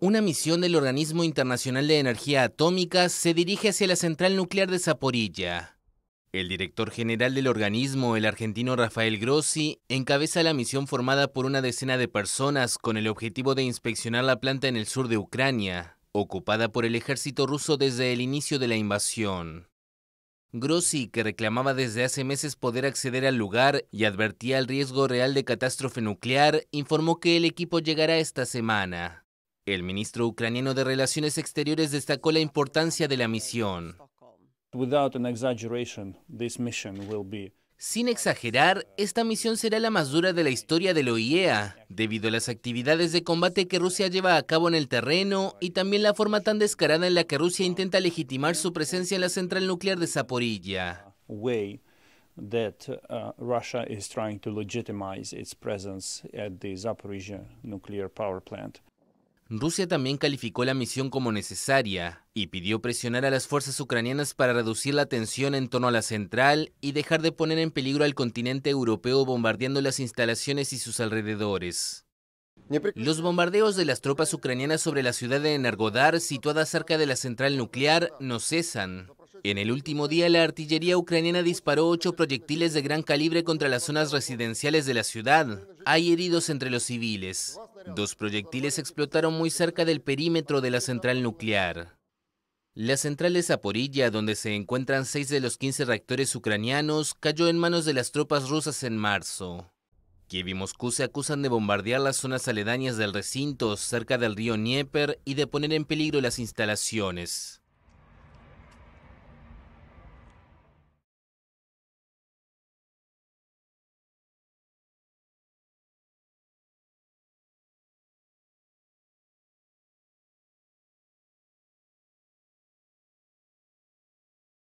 Una misión del Organismo Internacional de Energía Atómica se dirige hacia la central nuclear de Zaporilla. El director general del organismo, el argentino Rafael Grossi, encabeza la misión formada por una decena de personas con el objetivo de inspeccionar la planta en el sur de Ucrania, ocupada por el ejército ruso desde el inicio de la invasión. Grossi, que reclamaba desde hace meses poder acceder al lugar y advertía el riesgo real de catástrofe nuclear, informó que el equipo llegará esta semana. El ministro ucraniano de Relaciones Exteriores destacó la importancia de la misión. Sin exagerar, esta misión será la más dura de la historia de la e OIEA, debido a las actividades de combate que Rusia lleva a cabo en el terreno y también la forma tan descarada en la que Rusia intenta legitimar su presencia en la central nuclear de Zaporilla. Rusia también calificó la misión como necesaria y pidió presionar a las fuerzas ucranianas para reducir la tensión en torno a la central y dejar de poner en peligro al continente europeo bombardeando las instalaciones y sus alrededores. Los bombardeos de las tropas ucranianas sobre la ciudad de Energodar, situada cerca de la central nuclear, no cesan en el último día la artillería ucraniana disparó ocho proyectiles de gran calibre contra las zonas residenciales de la ciudad. Hay heridos entre los civiles. Dos proyectiles explotaron muy cerca del perímetro de la central nuclear. La central de Zaporilla, donde se encuentran seis de los 15 reactores ucranianos, cayó en manos de las tropas rusas en marzo. Kiev y Moscú se acusan de bombardear las zonas aledañas del recinto, cerca del río Dnieper, y de poner en peligro las instalaciones.